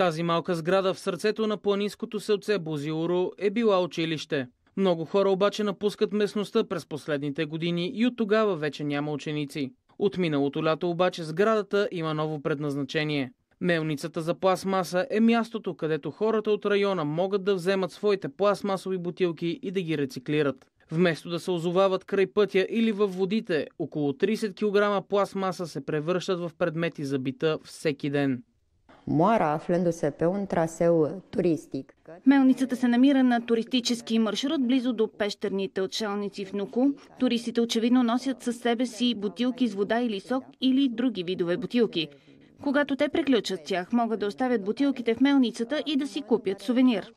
Тази малка сграда в сърцето на планинското селце Бузиуро е била училище. Много хора обаче напускат местността през последните години и от тогава вече няма ученици. От миналото лято обаче сградата има ново предназначение. Мелницата за пластмаса е мястото, където хората от района могат да вземат своите пластмасови бутилки и да ги рециклират. Вместо да се озовават край пътя или във водите, около 30 кг пластмаса се превръщат в предмети за бита всеки ден. Моара, aflându-se pe un трасеу туристик. Мелницата се намира на туристически маршрут близо до пещерните отшелници в Нуку. Туристите очевидно носят със себе си бутилки с вода или сок или други видове бутилки. Когато те приключат тях, могат да оставят бутилките в мелницата и да си купят сувенир.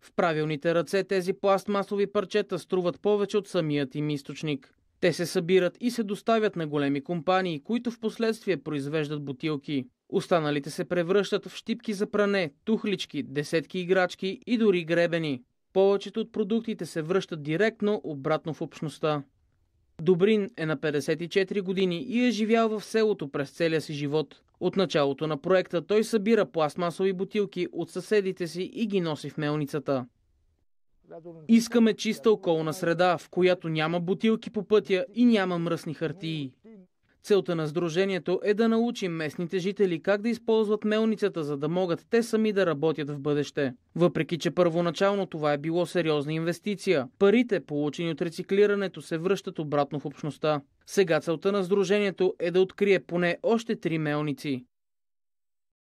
В правилните ръце тези пластмасови парчета струват повече от самият им източник. Те се събират и се доставят на големи компании, които в последствие произвеждат бутилки. Останалите се превръщат в щипки за пране, тухлички, десетки играчки и дори гребени. Повечето от продуктите се връщат директно обратно в общността. Добрин е на 54 години и е живял в селото през целия си живот. От началото на проекта той събира пластмасови бутилки от съседите си и ги носи в мелницата. Искаме чиста околна среда, в която няма бутилки по пътя и няма мръсни хартии. Целта на сдружението е да научим местните жители как да използват мелницата, за да могат те сами да работят в бъдеще. Въпреки, че първоначално това е било сериозна инвестиция, парите, получени от рециклирането, се връщат обратно в общността. Сега целта на сдружението е да открие поне още три мелници.